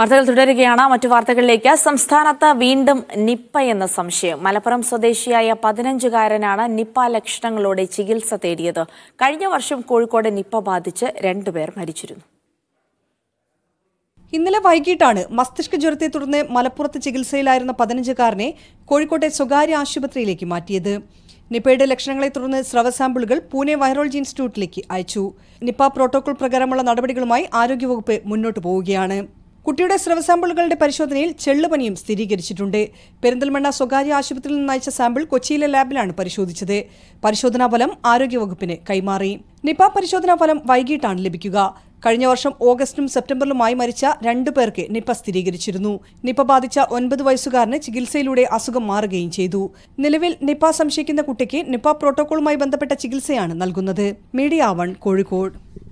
വാർത്തകൾ തുടരുകയാണ് മറ്റു വാർത്തകളിലേക്ക് സംസ്ഥാനത്ത് വീണ്ടും നിപ്പ എന്ന സംശയം മലപ്പുറം സ്വദേശിയായ പതിനഞ്ചുകാരനാണ് നിപ്പ ലക്ഷണങ്ങളോടെ ചികിത്സ തേടിയത് കഴിഞ്ഞ വർഷം കോഴിക്കോട് നിപ്പ ബാധിച്ച് രണ്ടുപേർ മരിച്ചിരുന്നു ഇന്നലെ വൈകിട്ടാണ് മസ്തിഷ്ക ജ്വരത്തെ തുടർന്ന് മലപ്പുറത്ത് ചികിത്സയിലായിരുന്ന പതിനഞ്ചുകാരനെ കോഴിക്കോട്ടെ സ്വകാര്യ ആശുപത്രിയിലേക്ക് മാറ്റിയത് നിപ്പയുടെ ലക്ഷണങ്ങളെ തുടർന്ന് സ്രവ സാമ്പിളുകൾ പൂനെ വൈറോളജി ഇൻസ്റ്റിറ്റ്യൂട്ടിലേക്ക് അയച്ചു നിപ്പ പ്രോട്ടോകോൾ പ്രകാരമുള്ള നടപടികളുമായി ആരോഗ്യവകുപ്പ് മുന്നോട്ട് പോവുകയാണ് കുട്ടിയുടെ സ്രവ സാമ്പിളുകളുടെ പരിശോധനയിൽ ചെള്ളുപനിയും സ്ഥിരീകരിച്ചിട്ടുണ്ട് പെരിന്തൽമണ്ണ സ്വകാര്യ ആശുപത്രിയിൽ നിന്ന് അയച്ച സാമ്പിൾ കൊച്ചിയിലെ ലാബിലാണ് പരിശോധിച്ചത് പരിശോധനാ ഫലം ആരോഗ്യവകുപ്പിന് കൈമാറി നിപ പരിശോധനാ ഫലം വൈകിട്ടാണ് ലഭിക്കുക കഴിഞ്ഞ വർഷം ഓഗസ്റ്റും സെപ്റ്റംബറിലുമായി മരിച്ച രണ്ടു പേർക്ക് നിപ സ്ഥിരീകരിച്ചിരുന്നു നിപ ബാധിച്ച ഒൻപത് വയസ്സുകാരന് ചികിത്സയിലൂടെ അസുഖം മാറുകയും ചെയ്തു നിലവിൽ നിപ സംശയിക്കുന്ന കുട്ടിക്ക് നിപ പ്രോട്ടോകോളുമായി ബന്ധപ്പെട്ട ചികിത്സയാണ് നൽകുന്നത് മീഡിയ വൺ കോഴിക്കോട്